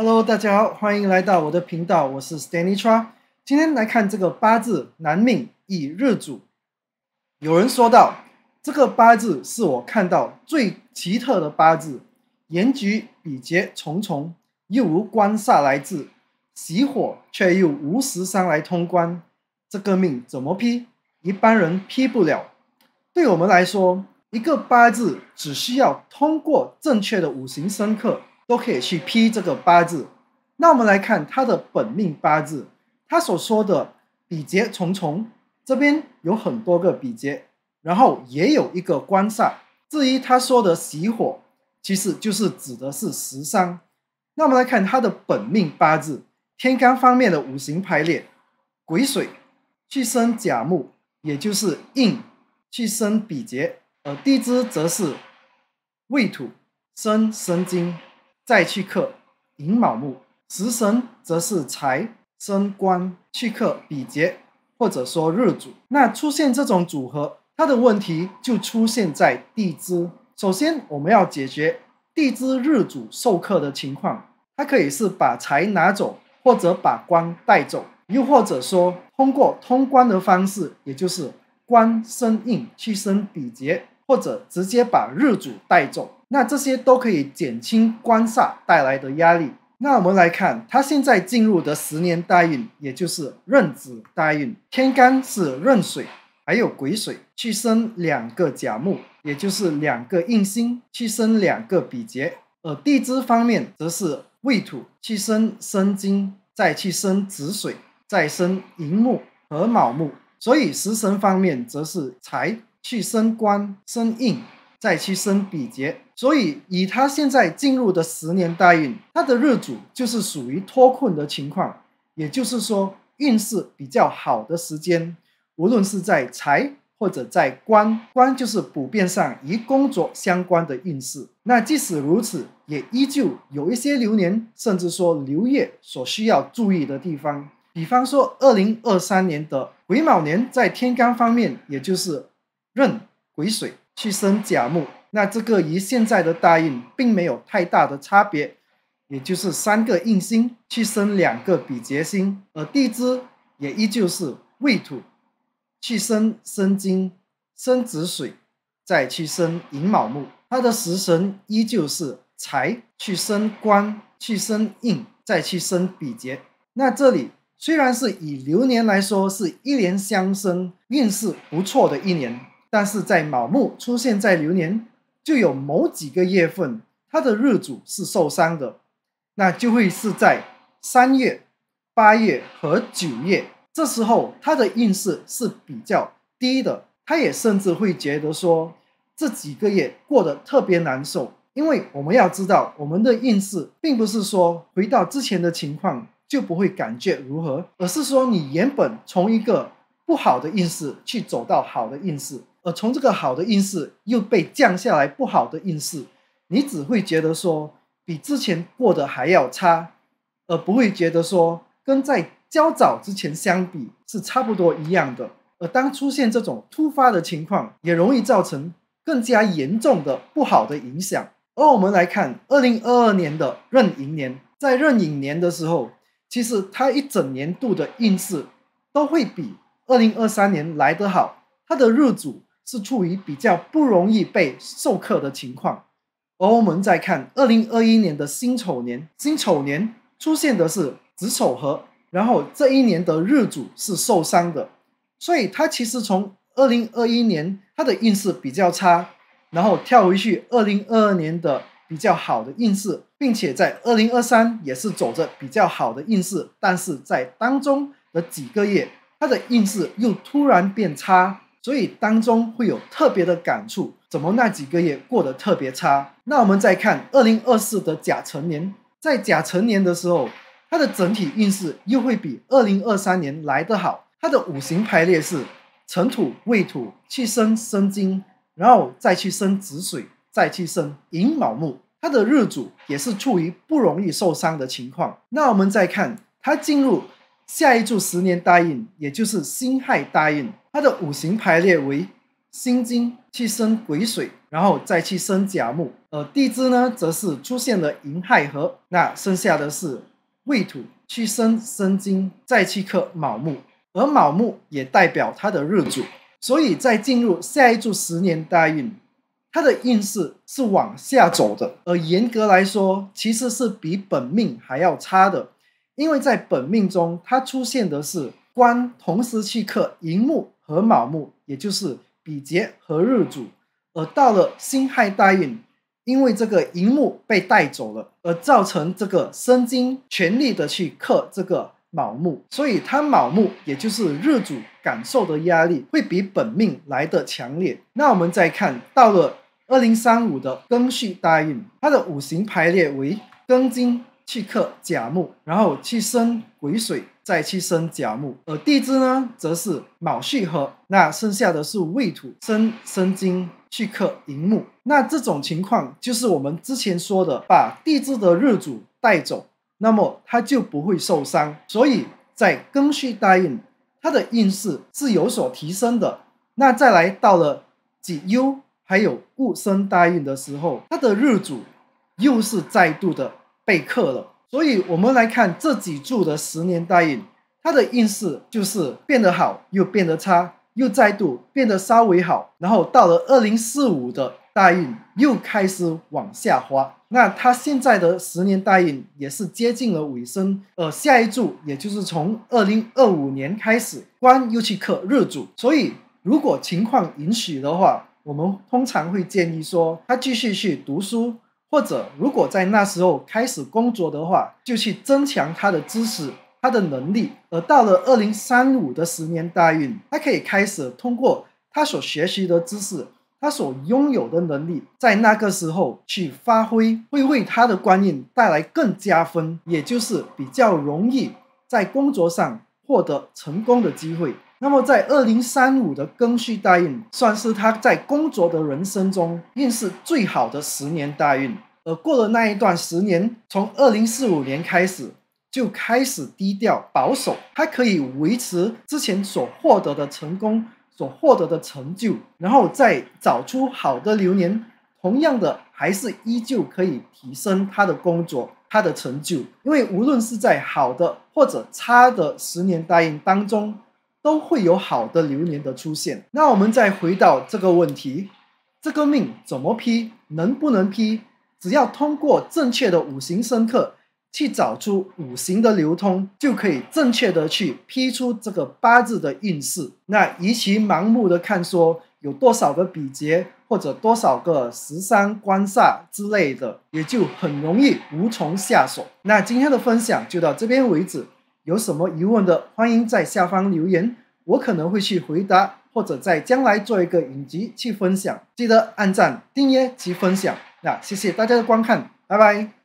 Hello，大家好，欢迎来到我的频道，我是 Stanley Chu。今天来看这个八字男命以日主。有人说道，这个八字是我看到最奇特的八字，言局比劫重重，又无官煞来自，喜火却又无食伤来通关，这个命怎么批？一般人批不了。对我们来说，一个八字只需要通过正确的五行生克。都可以去批这个八字。那我们来看他的本命八字，他所说的比劫重重，这边有很多个比劫，然后也有一个官煞。至于他说的喜火，其实就是指的是食伤。那我们来看他的本命八字，天干方面的五行排列，癸水去生甲木，也就是印去生比劫，而地支则是未土生申金。再去克寅卯木食神，则是财生官去克比劫，或者说日主。那出现这种组合，它的问题就出现在地支。首先，我们要解决地支日主受克的情况。它可以是把财拿走，或者把官带走，又或者说通过通关的方式，也就是官生印去生比劫，或者直接把日主带走。那这些都可以减轻官煞带来的压力。那我们来看，他现在进入的十年大运，也就是壬子大运，天干是壬水，还有癸水去生两个甲木，也就是两个印星去生两个比劫。而地支方面则是未土去生申金，再去生子水，再生寅木和卯木。所以食神方面则是财去生官，生印。再去生比劫，所以以他现在进入的十年大运，他的日主就是属于脱困的情况，也就是说运势比较好的时间，无论是在财或者在官，官就是普遍上与工作相关的运势。那即使如此，也依旧有一些流年甚至说流月所需要注意的地方，比方说二零二三年的癸卯年，在天干方面也就是壬癸水。去生甲木，那这个与现在的大运并没有太大的差别，也就是三个印星去生两个比劫星，而地支也依旧是未土去生生金生子水，再去生寅卯木，它的食神依旧是财去生官去生印再去生比劫。那这里虽然是以流年来说，是一年相生，运势不错的一年。但是在卯木出现在流年，就有某几个月份，它的日主是受伤的，那就会是在三月、八月和九月，这时候他的运势是比较低的，他也甚至会觉得说这几个月过得特别难受。因为我们要知道，我们的运势并不是说回到之前的情况就不会感觉如何，而是说你原本从一个不好的运势去走到好的运势。从这个好的运势又被降下来不好的运势，你只会觉得说比之前过得还要差，而不会觉得说跟在较早之前相比是差不多一样的。而当出现这种突发的情况，也容易造成更加严重的不好的影响。而我们来看二零二二年的壬寅年，在壬寅年的时候，其实它一整年度的运势都会比二零二三年来得好，它的日主。是处于比较不容易被受课的情况，而我们再看二零二一年的辛丑年，辛丑年出现的是子丑合，然后这一年的日主是受伤的，所以它其实从二零二一年它的运势比较差，然后跳回去二零二二年的比较好的运势，并且在二零二三也是走着比较好的运势，但是在当中的几个月，它的运势又突然变差。所以当中会有特别的感触，怎么那几个月过得特别差？那我们再看二零二四的甲辰年，在甲辰年的时候，它的整体运势又会比二零二三年来得好。它的五行排列是辰土、未土去生申金，然后再去生子水，再去生寅卯木。它的日主也是处于不容易受伤的情况。那我们再看它进入下一柱十年大运，也就是辛亥大运。它的五行排列为辛金去生癸水，然后再去生甲木。而地支呢，则是出现了寅亥合，那剩下的是未土去生申金，再去克卯木。而卯木也代表它的日主，所以在进入下一柱十年大运，它的运势是往下走的。而严格来说，其实是比本命还要差的，因为在本命中它出现的是官，同时去克寅木。和卯木，也就是比劫和日主，而到了辛亥大运，因为这个寅木被带走了，而造成这个申金全力的去克这个卯木，所以他卯木，也就是日主感受的压力会比本命来的强烈。那我们再看到了二零三五的庚戌大运，它的五行排列为庚金去克甲木，然后去生癸水。再去生甲木，而地支呢，则是卯戌合，那剩下的是未土生生金去克寅木，那这种情况就是我们之前说的，把地支的日主带走，那么它就不会受伤。所以在庚戌大运，它的运势是有所提升的。那再来到了己酉，还有戊申大运的时候，它的日主又是再度的被克了。所以，我们来看这几柱的十年大运，它的运势就是变得好，又变得差，又再度变得稍微好，然后到了二零四五的大运又开始往下滑。那他现在的十年大运也是接近了尾声，而下一柱也就是从二零二五年开始官又去克日主，所以，如果情况允许的话，我们通常会建议说他继续去读书。或者，如果在那时候开始工作的话，就去增强他的知识、他的能力。而到了二零三五的十年大运，他可以开始通过他所学习的知识、他所拥有的能力，在那个时候去发挥，会为他的官运带来更加分，也就是比较容易在工作上获得成功的机会。那么，在二零三五的庚戌大运，算是他在工作的人生中运势最好的十年大运。而过了那一段十年，从二零四五年开始，就开始低调保守，他可以维持之前所获得的成功、所获得的成就，然后再找出好的流年，同样的，还是依旧可以提升他的工作、他的成就。因为无论是在好的或者差的十年大运当中。都会有好的流年的出现。那我们再回到这个问题，这个命怎么批？能不能批？只要通过正确的五行生克，去找出五行的流通，就可以正确的去批出这个八字的运势。那与其盲目的看说有多少个比劫或者多少个十三官煞之类的，也就很容易无从下手。那今天的分享就到这边为止。有什么疑问的，欢迎在下方留言，我可能会去回答，或者在将来做一个影集去分享。记得按赞、订阅及分享，那谢谢大家的观看，拜拜。